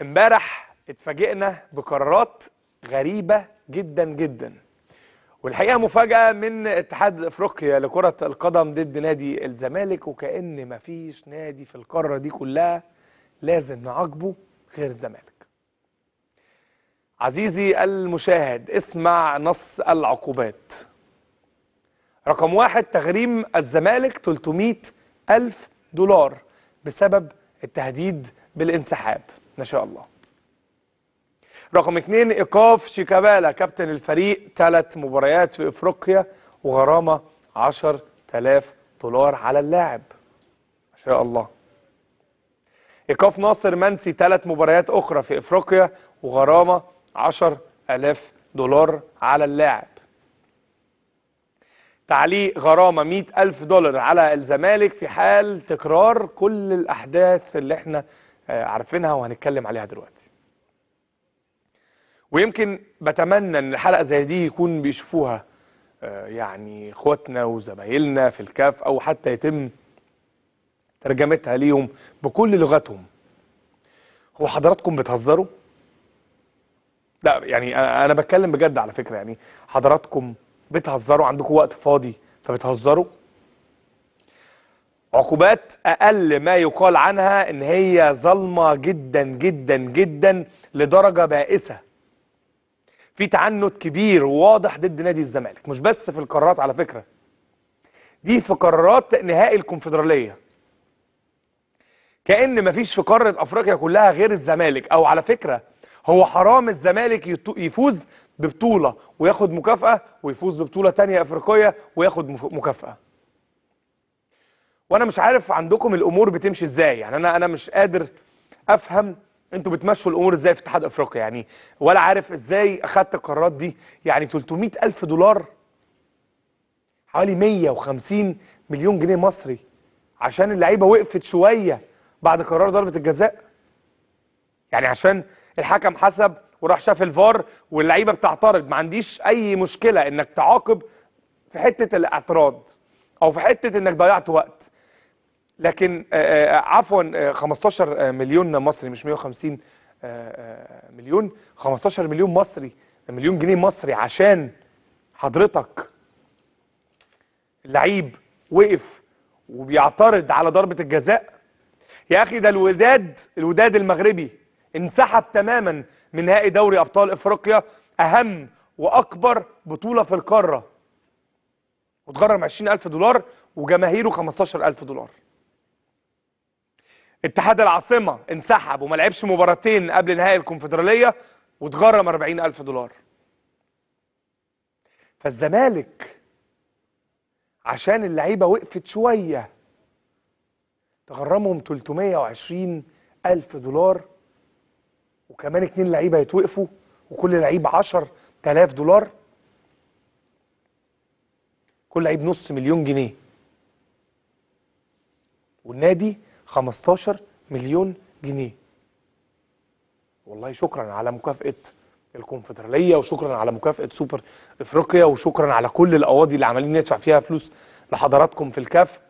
امبارح اتفاجئنا بقرارات غريبة جدا جدا والحقيقة مفاجأة من اتحاد افريقيا لكرة القدم ضد نادي الزمالك وكأن مفيش نادي في القارة دي كلها لازم نعاقبه غير الزمالك عزيزي المشاهد اسمع نص العقوبات رقم واحد تغريم الزمالك 300 ألف دولار بسبب التهديد بالانسحاب ما شاء الله رقم اثنين ايقاف شيكابالا كابتن الفريق ثلاث مباريات في افريقيا وغرامه 10000 دولار على اللاعب ما شاء الله ايقاف ناصر منسي ثلاث مباريات اخرى في افريقيا وغرامه 10000 دولار على اللاعب تعليق غرامه 100000 دولار على الزمالك في حال تكرار كل الاحداث اللي احنا آه، عارفينها وهنتكلم عليها دلوقتي ويمكن بتمنى ان الحلقه زي دي يكون بيشوفوها آه، يعني اخواتنا وزمايلنا في الكاف او حتى يتم ترجمتها ليهم بكل لغتهم هو حضراتكم بتهزروا لا يعني انا بتكلم بجد على فكره يعني حضراتكم بتهزروا عندكم وقت فاضي فبتهزروا عقوبات اقل ما يقال عنها ان هي ظلمه جدا جدا جدا لدرجه بائسه في تعنت كبير وواضح ضد نادي الزمالك مش بس في القرارات على فكره دي في قرارات نهائي الكونفدراليه كان مفيش في قاره افريقيا كلها غير الزمالك او على فكره هو حرام الزمالك يفوز ببطوله وياخد مكافاه ويفوز ببطوله تانية افريقيه وياخد مكافاه وانا مش عارف عندكم الامور بتمشي ازاي يعني انا انا مش قادر افهم انتوا بتمشوا الامور ازاي في اتحاد افريقيا يعني ولا عارف ازاي اخدت القرارات دي يعني 300 الف دولار حوالي 150 مليون جنيه مصري عشان اللعيبه وقفت شويه بعد قرار ضربه الجزاء يعني عشان الحكم حسب وراح شاف الفار واللعيبه بتعترض ما عنديش اي مشكله انك تعاقب في حته الاعتراض او في حته انك ضيعت وقت لكن آه، آه، آه، عفوا 15 مليون مصري مش 150 مليون 15 مليون مصري مليون جنيه مصري عشان حضرتك اللعيب وقف وبيعترض على ضربه الجزاء يا اخي ده الوداد الوداد المغربي انسحب تماما من نهائي دوري ابطال افريقيا اهم واكبر بطوله في القاره وتغرم 20000 دولار وجماهيره 15000 دولار اتحاد العاصمه انسحب وما لعبش مباراتين قبل نهائي الكونفدراليه واتغرم 40000 دولار فالزمالك عشان اللعيبه وقفت شويه تغرمهم 320000 دولار وكمان اتنين لعيبه يتوقفوا وكل لعيب 10000 دولار كل لعيب نص مليون جنيه والنادي 15 مليون جنيه والله شكرا على مكافأة الكونفدرالية وشكرا على مكافأة سوبر إفريقيا وشكرا على كل القواضي اللي عمالين ندفع فيها فلوس لحضراتكم في الكاف